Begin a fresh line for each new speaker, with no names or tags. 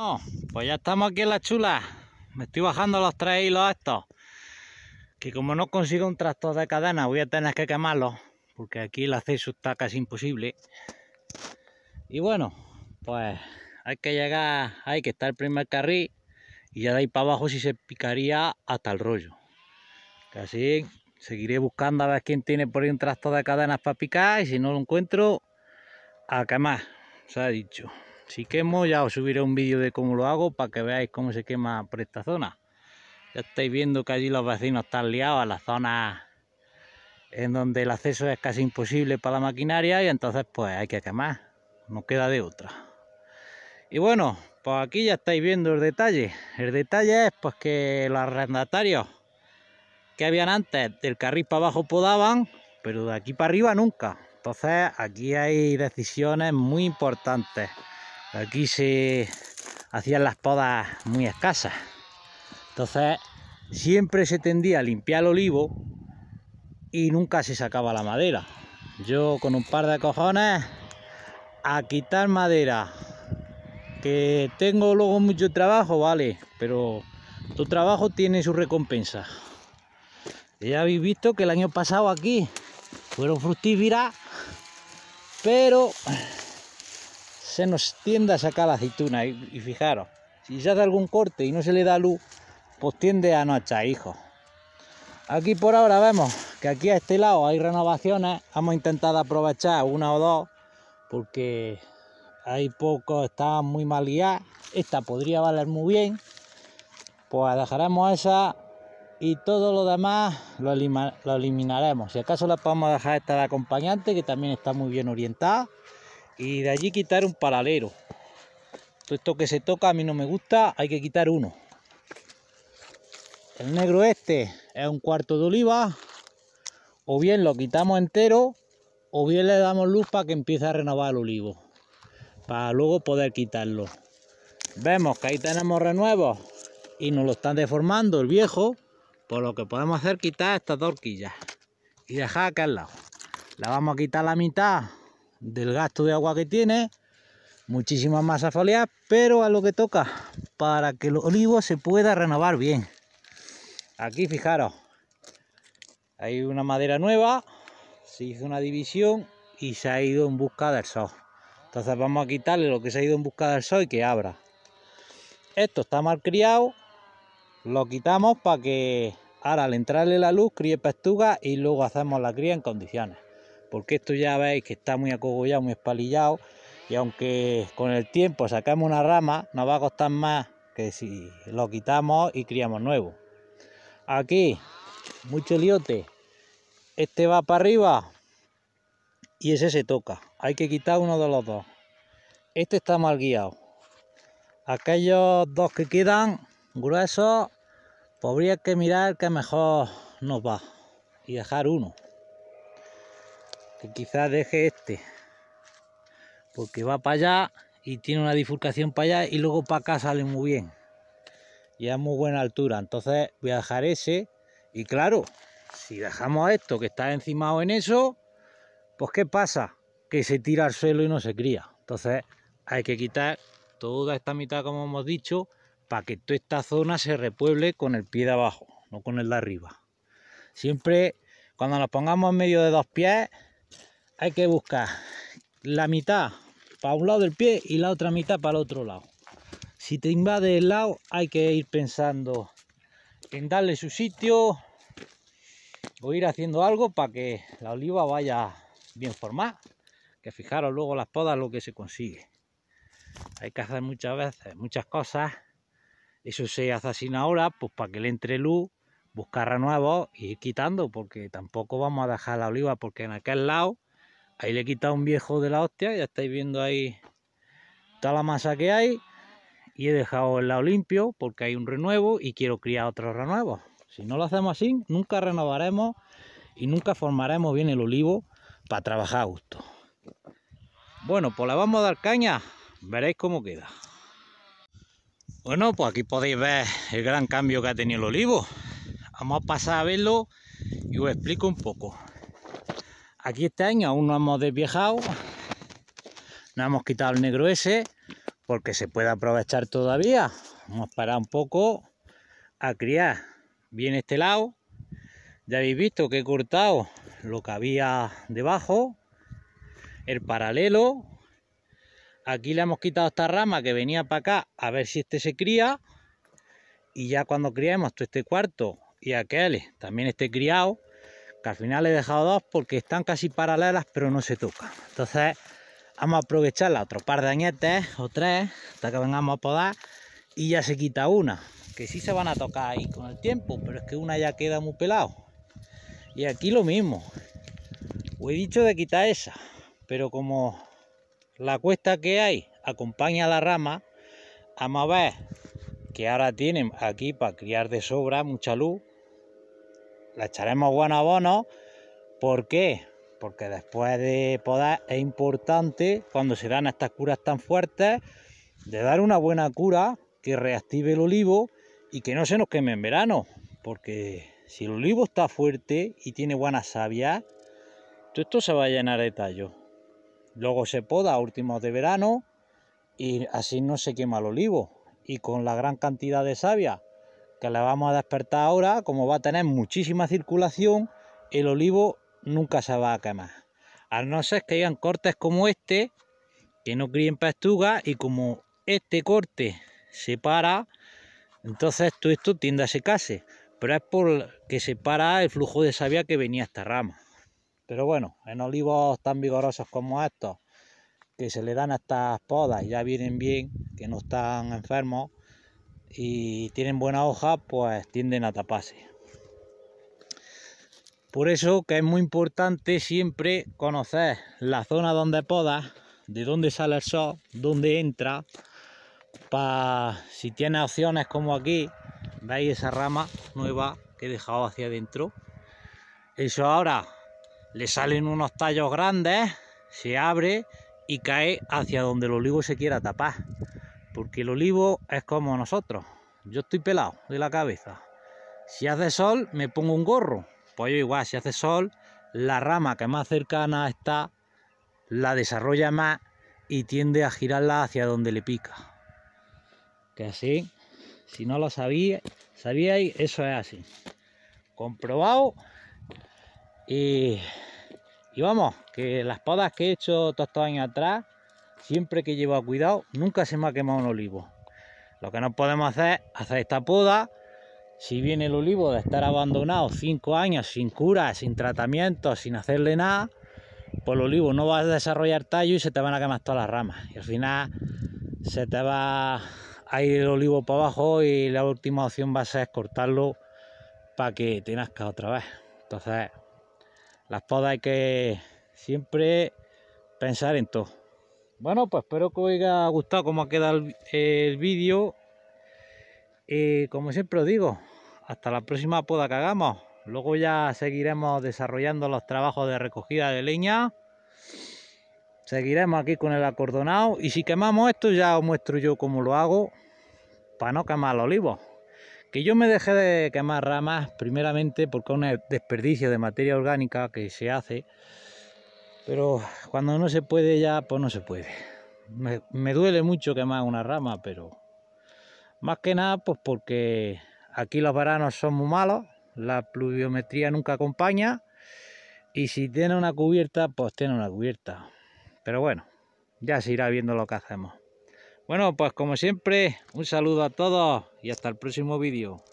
Oh, pues ya estamos aquí en la chula. Me estoy bajando los tres hilos estos. Que como no consigo un tractor de cadenas, voy a tener que quemarlo. Porque aquí el acceso está casi imposible. Y bueno, pues hay que llegar, hay que estar el primer carril. Y ya de ahí para abajo si se picaría hasta el rollo. así seguiré buscando a ver quién tiene por ahí un tractor de cadenas para picar. Y si no lo encuentro, a quemar. Se ha dicho. Si quemo ya os subiré un vídeo de cómo lo hago para que veáis cómo se quema por esta zona. Ya estáis viendo que allí los vecinos están liados a la zona en donde el acceso es casi imposible para la maquinaria y entonces pues hay que quemar, no queda de otra. Y bueno, pues aquí ya estáis viendo el detalle. El detalle es pues que los arrendatarios que habían antes del carril para abajo podaban, pero de aquí para arriba nunca. Entonces aquí hay decisiones muy importantes. Aquí se hacían las podas muy escasas. Entonces siempre se tendía a limpiar el olivo y nunca se sacaba la madera. Yo con un par de cojones a quitar madera. Que tengo luego mucho trabajo, vale, pero tu trabajo tiene su recompensa. Ya habéis visto que el año pasado aquí fueron fructíferas, pero se nos tiende a sacar la aceituna. Y, fijaros, si se hace algún corte y no se le da luz, pues tiende a no echar hijo. Aquí por ahora vemos que aquí a este lado hay renovaciones. Hemos intentado aprovechar una o dos porque hay pocos, está muy mal ya Esta podría valer muy bien. Pues dejaremos esa y todo lo demás lo, lo eliminaremos. Si acaso la podemos dejar esta de acompañante que también está muy bien orientada y de allí quitar un paralelo Todo esto que se toca a mí no me gusta, hay que quitar uno. El negro este es un cuarto de oliva, o bien lo quitamos entero, o bien le damos luz para que empiece a renovar el olivo, para luego poder quitarlo. Vemos que ahí tenemos renuevo y nos lo están deformando el viejo, por lo que podemos hacer quitar estas dos horquillas y dejar acá al lado. La vamos a quitar la mitad del gasto de agua que tiene, muchísima masa foliar, pero a lo que toca, para que el olivo se pueda renovar bien. Aquí fijaros, hay una madera nueva, se hizo una división y se ha ido en busca del sol. Entonces vamos a quitarle lo que se ha ido en busca del sol y que abra. Esto está mal criado, lo quitamos para que ahora al entrarle la luz críe pestuga y luego hacemos la cría en condiciones porque esto ya veis que está muy acogollado, muy espalillado y aunque con el tiempo sacamos una rama nos va a costar más que si lo quitamos y criamos nuevo. Aquí, mucho liote, este va para arriba y ese se toca, hay que quitar uno de los dos. Este está mal guiado. Aquellos dos que quedan gruesos, podría que mirar que mejor nos va y dejar uno que quizás deje este porque va para allá y tiene una difurcación para allá y luego para acá sale muy bien y es muy buena altura entonces voy a dejar ese y claro si dejamos esto que está encimado en eso pues qué pasa que se tira al suelo y no se cría entonces hay que quitar toda esta mitad como hemos dicho para que toda esta zona se repueble con el pie de abajo no con el de arriba siempre cuando nos pongamos en medio de dos pies hay que buscar la mitad para un lado del pie y la otra mitad para el otro lado. Si te invade el lado, hay que ir pensando en darle su sitio. o ir haciendo algo para que la oliva vaya bien formada. Que fijaros luego las podas lo que se consigue. Hay que hacer muchas veces muchas cosas. Eso se hace así ahora, pues para que le entre luz, buscar nuevo, y ir quitando, porque tampoco vamos a dejar la oliva, porque en aquel lado Ahí le he quitado un viejo de la hostia, ya estáis viendo ahí toda la masa que hay. Y he dejado el lado limpio porque hay un renuevo y quiero criar otro renuevo, Si no lo hacemos así, nunca renovaremos y nunca formaremos bien el olivo para trabajar a gusto. Bueno, pues le vamos a dar caña, veréis cómo queda. Bueno, pues aquí podéis ver el gran cambio que ha tenido el olivo. Vamos a pasar a verlo y os explico un poco. Aquí este año aún no hemos desviejado, no hemos quitado el negro ese, porque se puede aprovechar todavía. Vamos a un poco a criar bien este lado. Ya habéis visto que he cortado lo que había debajo, el paralelo. Aquí le hemos quitado esta rama que venía para acá a ver si este se cría. Y ya cuando criemos todo este cuarto y aquel también esté criado, que al final he dejado dos porque están casi paralelas pero no se tocan. Entonces vamos a aprovecharla otro par de añetes o tres hasta que vengamos a podar y ya se quita una. Que sí se van a tocar ahí con el tiempo, pero es que una ya queda muy pelada Y aquí lo mismo. Os he dicho de quitar esa, pero como la cuesta que hay acompaña la rama, vamos a ver que ahora tienen aquí para criar de sobra mucha luz le echaremos buen abono. ¿Por qué? Porque después de podar es importante, cuando se dan estas curas tan fuertes, de dar una buena cura que reactive el olivo y que no se nos queme en verano. Porque si el olivo está fuerte y tiene buena savia, todo esto se va a llenar de tallo. Luego se poda a últimos de verano y así no se quema el olivo. Y con la gran cantidad de savia que la vamos a despertar ahora, como va a tener muchísima circulación, el olivo nunca se va a quemar. A no ser que hayan cortes como este, que no críen pastuga y como este corte se para, entonces todo esto tiende a secarse. Pero es porque se para el flujo de savia que venía esta rama. Pero bueno, en olivos tan vigorosos como estos, que se le dan a estas podas, ya vienen bien, que no están enfermos, y tienen buena hoja, pues tienden a taparse. Por eso que es muy importante siempre conocer la zona donde podas, de dónde sale el sol, dónde entra, para si tiene opciones como aquí, veis esa rama nueva que he dejado hacia adentro. Eso ahora le salen unos tallos grandes, se abre y cae hacia donde el olivo se quiera tapar el olivo es como nosotros. Yo estoy pelado de la cabeza. Si hace sol, me pongo un gorro. Pues igual, si hace sol, la rama que más cercana está, la desarrolla más y tiende a girarla hacia donde le pica. Que así, si no lo sabía, sabíais, eso es así. Comprobado. Y, y vamos, que las podas que he hecho todos estos años atrás, Siempre que lleva cuidado, nunca se me ha quemado un olivo. Lo que no podemos hacer es hacer esta poda. Si viene el olivo de estar abandonado 5 años sin cura, sin tratamiento, sin hacerle nada, pues el olivo no va a desarrollar tallo y se te van a quemar todas las ramas. Y al final se te va a ir el olivo para abajo y la última opción va a ser cortarlo para que te nazca otra vez. Entonces, las podas hay que siempre pensar en todo. Bueno, pues espero que os haya gustado cómo ha quedado el, vídeo. y eh, como siempre os digo, hasta la próxima poda que hagamos. Luego ya seguiremos desarrollando los trabajos de recogida de leña. Seguiremos aquí con el acordonado. Y si quemamos esto ya os muestro yo cómo lo hago para no quemar los olivos. Que yo me dejé de quemar ramas primeramente porque es un desperdicio de materia orgánica que se hace. Pero cuando no se puede ya, pues no se puede. Me, duele mucho quemar una rama, pero más que nada, pues porque aquí los veranos son muy malos, la pluviometría nunca acompaña y si tiene una cubierta, pues tiene una cubierta. Pero bueno, ya se irá viendo lo que hacemos. Bueno, pues como siempre, un saludo a todos y hasta el próximo vídeo.